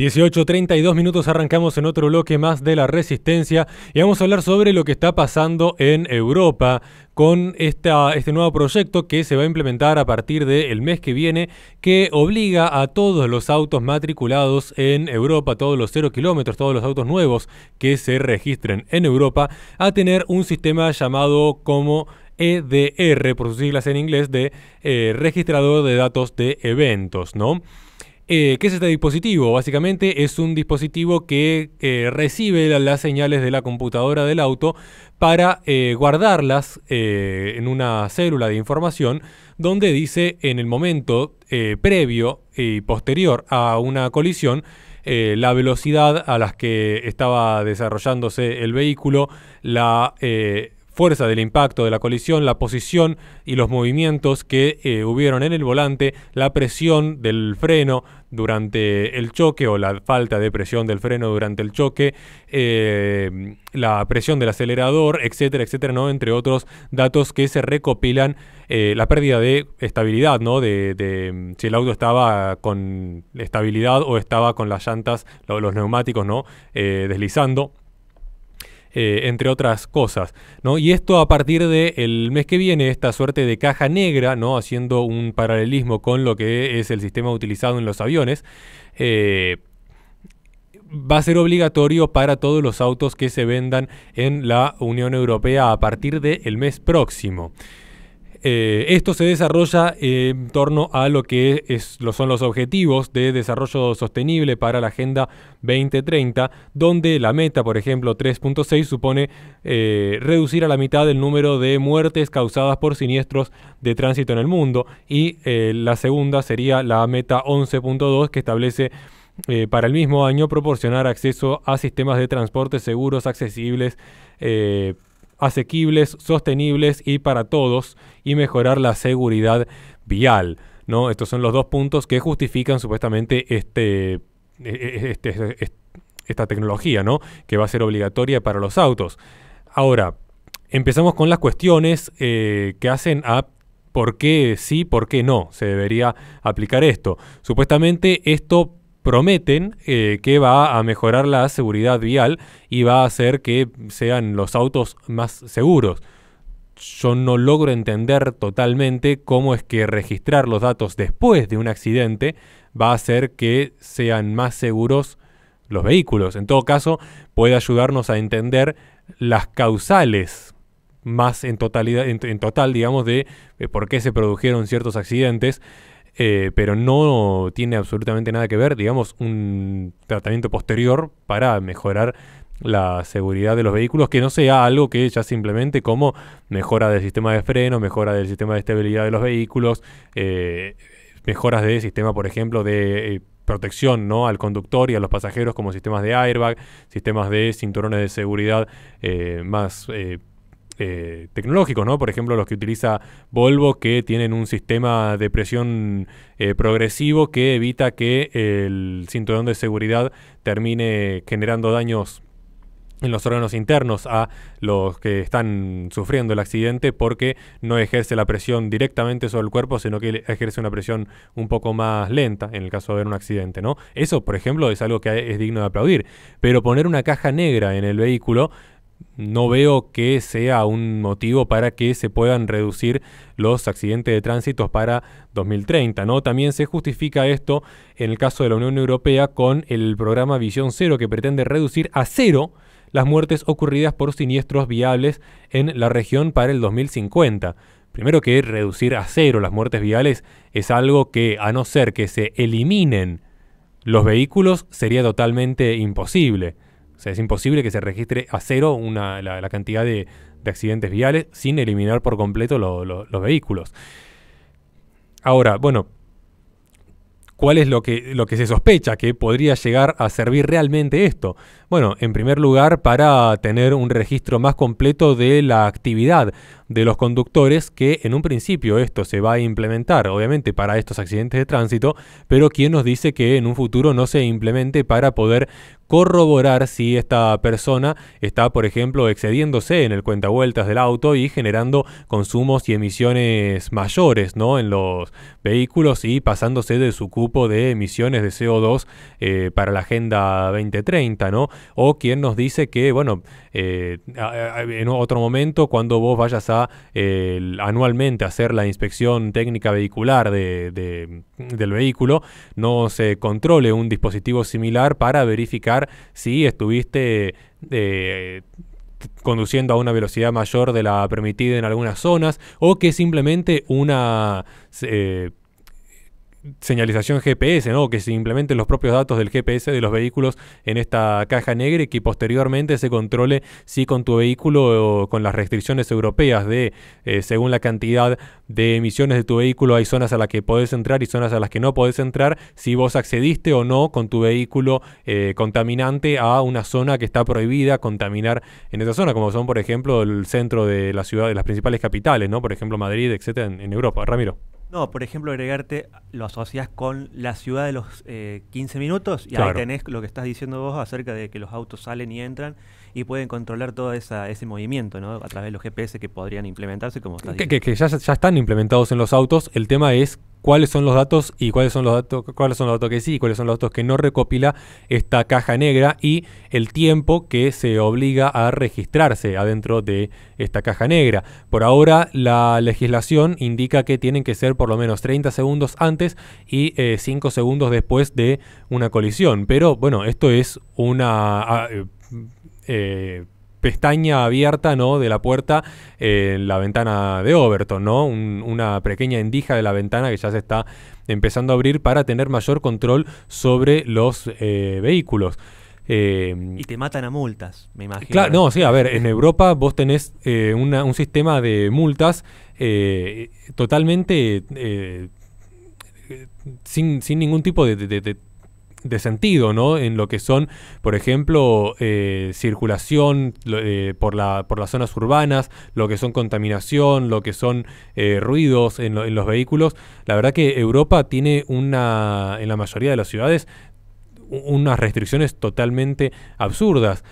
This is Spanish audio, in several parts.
18.32 minutos arrancamos en otro bloque más de la resistencia y vamos a hablar sobre lo que está pasando en Europa con esta, este nuevo proyecto que se va a implementar a partir del mes que viene que obliga a todos los autos matriculados en Europa, todos los cero kilómetros, todos los autos nuevos que se registren en Europa a tener un sistema llamado como EDR, por sus siglas en inglés, de eh, registrador de datos de eventos, ¿no? Eh, ¿Qué es este dispositivo? Básicamente es un dispositivo que eh, recibe las señales de la computadora del auto para eh, guardarlas en una célula de información donde dice en el momento previo y posterior a una colisión la velocidad a las que estaba desarrollándose el vehículo, la fuerza del impacto de la colisión, la posición y los movimientos que eh, hubieron en el volante, la presión del freno durante el choque o la falta de presión del freno durante el choque, eh, la presión del acelerador, etcétera, etcétera, ¿no? entre otros datos que se recopilan, eh, la pérdida de estabilidad, De, si el auto estaba con estabilidad o estaba con las llantas, los, neumáticos ¿no? deslizando. Eh, entre otras cosas. ¿no? Y esto a partir del mes que viene, esta suerte de caja negra, ¿no? haciendo un paralelismo con lo que es el sistema utilizado en los aviones. Eh, va a ser obligatorio para todos los autos que se vendan en la Unión Europea a partir del mes próximo. Eh, esto se desarrolla eh, en torno a lo que es, lo son los objetivos de desarrollo sostenible para la Agenda 2030, donde la meta, por ejemplo, 3.6 supone eh, reducir a la mitad el número de muertes causadas por siniestros de tránsito en el mundo y la segunda sería la meta 11.2 que establece para el mismo año proporcionar acceso a sistemas de transporte seguros, accesibles, asequibles, sostenibles y para todos y mejorar la seguridad vial. ¿no? Estos son los dos puntos que justifican supuestamente este, e, e, e, este, este esta tecnología ¿no? que va a ser obligatoria para los autos. Ahora, empezamos con las cuestiones eh, que hacen a por qué sí, por qué no se debería aplicar esto. Supuestamente esto prometen eh, que va a mejorar la seguridad vial y va a hacer que sean los autos más seguros. Yo no logro entender totalmente cómo es que registrar los datos después de un accidente va a hacer que sean más seguros los vehículos. En todo caso, puede ayudarnos a entender las causales más en totalidad en, total digamos de eh, por qué se produjeron ciertos accidentes eh, pero no tiene absolutamente nada que ver, digamos, un tratamiento posterior para mejorar la seguridad de los vehículos, que no sea algo que ya simplemente como mejora del sistema de freno, mejora del sistema de estabilidad de los vehículos, eh, mejoras de sistema, por ejemplo, de eh, protección ¿no? al conductor y a los pasajeros como sistemas de airbag, sistemas de cinturones de seguridad más eh, tecnológicos, ¿no? Por ejemplo, los que utiliza Volvo, que tienen un sistema de presión eh, progresivo que evita que el cinturón de seguridad termine generando daños en los órganos internos a los que están sufriendo el accidente porque no ejerce la presión directamente sobre el cuerpo, sino que ejerce una presión un poco más lenta en el caso de haber un accidente, ¿no? Eso, por ejemplo, es algo que es digno de aplaudir, pero poner una caja negra en el vehículo no veo que sea un motivo para que se puedan reducir los accidentes de tránsito para 2030. ¿no? También se justifica esto en el caso de la Unión Europea con el programa Visión Cero que pretende reducir a cero las muertes ocurridas por siniestros viables en la región para el 2050. Primero que reducir a cero las muertes viales es algo que a no ser que se eliminen los vehículos sería totalmente imposible. O sea, es imposible que se registre a cero la, cantidad de, accidentes viales sin eliminar por completo los vehículos. Ahora, bueno, ¿cuál es lo que, lo que se sospecha que podría llegar a servir realmente esto? Bueno, en primer lugar, para tener un registro más completo de la actividad de los conductores, que en un principio esto se va a implementar, obviamente, para estos accidentes de tránsito, pero ¿quién nos dice que en un futuro no se implemente para poder corroborar si esta persona está, por ejemplo, excediéndose en el cuentavueltas del auto y generando consumos y emisiones mayores ¿no? en los vehículos y pasándose de su cupo de emisiones de CO2 eh, para la Agenda 2030, ¿no? O quien nos dice que, bueno, eh, en otro momento, cuando vos vayas a anualmente hacer la inspección técnica vehicular de del vehículo no se controle un dispositivo similar para verificar si estuviste eh, conduciendo a una velocidad mayor de la permitida en algunas zonas o que simplemente una eh, señalización GPS, ¿no? que se implementen los propios datos del GPS de los vehículos en esta caja negra y que posteriormente se controle si con tu vehículo o con las restricciones europeas de eh, según la cantidad de emisiones de tu vehículo hay zonas a las que podés entrar y zonas a las que no podés entrar, si vos accediste o no con tu vehículo eh, contaminante a una zona que está prohibida contaminar en esa zona, como son por ejemplo el centro de la ciudad, de las principales capitales, ¿no? por ejemplo Madrid, etcétera, en Europa. Ramiro. No, por ejemplo, agregarte, lo asocias con la ciudad de los 15 eh, minutos y ahí tenés lo que estás diciendo vos acerca de que los autos salen y entran y pueden controlar todo esa, ese movimiento, ¿no? A través de los GPS que podrían implementarse como que, que, ya, están implementados en los autos. El tema es cuáles son los datos y cuáles son los datos, cuáles son los datos que sí, y cuáles son los datos que no recopila esta caja negra y el tiempo que se obliga a registrarse adentro de esta caja negra. Por ahora la legislación indica que tienen que ser por lo menos 30 segundos antes y 5 eh, segundos después de una colisión, pero bueno, esto es una ah, eh, eh, pestaña abierta ¿no? de la puerta eh, en la ventana de Overton, ¿no? una pequeña endija de la ventana que ya se está empezando a abrir para tener mayor control sobre los eh, vehículos. Eh, y te matan a multas, me imagino. Claro, no, sí, a ver, en Europa vos tenés un sistema de multas totalmente sin, ningún tipo de de sentido, ¿no? En lo que son, por ejemplo, eh, circulación eh, por, la, por las zonas urbanas, lo que son contaminación, lo que son eh, ruidos en, en, los vehículos. La verdad que Europa tiene una, en la mayoría de las ciudades, unas restricciones totalmente absurdas.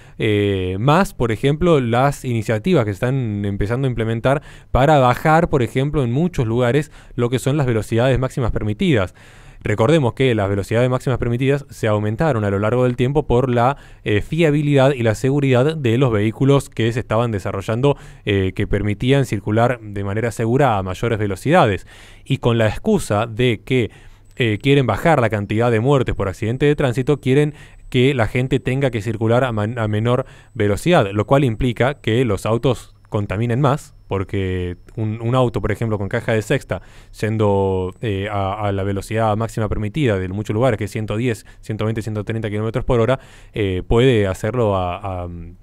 más, por ejemplo, las iniciativas que están empezando a implementar para bajar, por ejemplo, en muchos lugares lo que son las velocidades máximas permitidas. Recordemos que las velocidades máximas permitidas se aumentaron a lo largo del tiempo por la eh, fiabilidad y la seguridad de los vehículos que se estaban desarrollando eh, que permitían circular de manera segura a mayores velocidades. Y con la excusa de que eh, quieren bajar la cantidad de muertes por accidente de tránsito, quieren que la gente tenga que circular a menor velocidad, lo cual implica que los autos contaminen más, porque un, auto, por ejemplo, con caja de sexta, yendo eh, a, la velocidad máxima permitida de muchos lugares, que es 110, 120, 130 kilómetros por hora, eh, puede hacerlo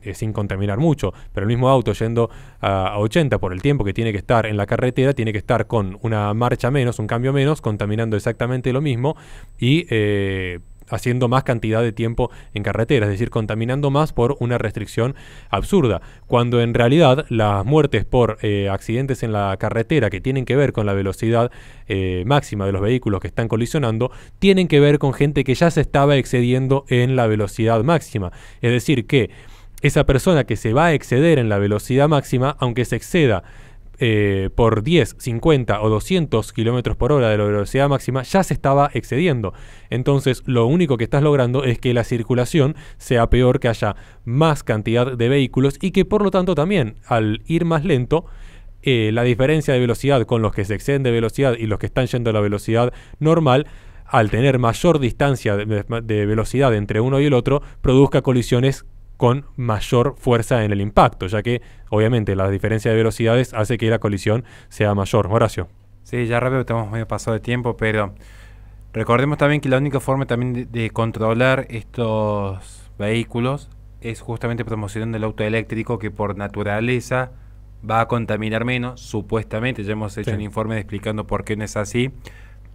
eh, sin contaminar mucho. Pero el mismo auto yendo a, 80 por el tiempo que tiene que estar en la carretera, tiene que estar con una marcha menos, un cambio menos, contaminando exactamente lo mismo y haciendo más cantidad de tiempo en carretera, es decir, contaminando más por una restricción absurda, cuando en realidad las muertes por eh, accidentes en la carretera que tienen que ver con la velocidad eh, máxima de los vehículos que están colisionando, tienen que ver con gente que ya se estaba excediendo en la velocidad máxima, es decir, que esa persona que se va a exceder en la velocidad máxima, aunque se exceda eh, por 10, 50 o 200 kilómetros por hora de la velocidad máxima ya se estaba excediendo. Entonces, lo único que estás logrando es que la circulación sea peor, que haya más cantidad de vehículos y que por lo tanto también al ir más lento, eh, la diferencia de velocidad con los que se exceden de velocidad y los que están yendo a la velocidad normal al tener mayor distancia de, velocidad entre uno y el otro, produzca colisiones con mayor fuerza en el impacto, ya que obviamente la diferencia de velocidades hace que la colisión sea mayor. Horacio. Sí, ya rápido estamos medio pasado de tiempo, pero recordemos también que la única forma también de, controlar estos vehículos es justamente promocionando el auto eléctrico que por naturaleza va a contaminar menos, supuestamente, ya hemos hecho un informe explicando por qué no es así,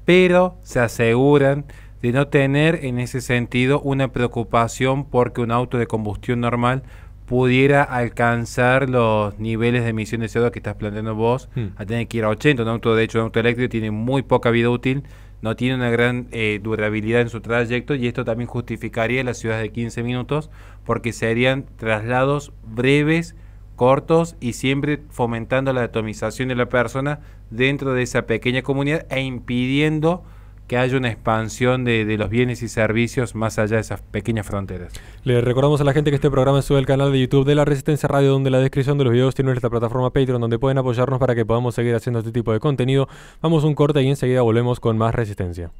pero se aseguran de no tener en ese sentido una preocupación porque un auto de combustión normal pudiera alcanzar los niveles de emisión de CO2 que estás planteando vos, hmm. a tener que ir a 80, un auto de hecho, un auto eléctrico tiene muy poca vida útil, no tiene una gran eh, durabilidad en su trayecto y esto también justificaría la ciudad de 15 minutos porque serían traslados breves, cortos y siempre fomentando la atomización de la persona dentro de esa pequeña comunidad e impidiendo que haya una expansión de, los bienes y servicios más allá de esas pequeñas fronteras. Le recordamos a la gente que este programa sube al canal de YouTube de la Resistencia Radio, donde la descripción de los videos tiene nuestra plataforma Patreon, donde pueden apoyarnos para que podamos seguir haciendo este tipo de contenido. Vamos un corte y enseguida volvemos con más Resistencia.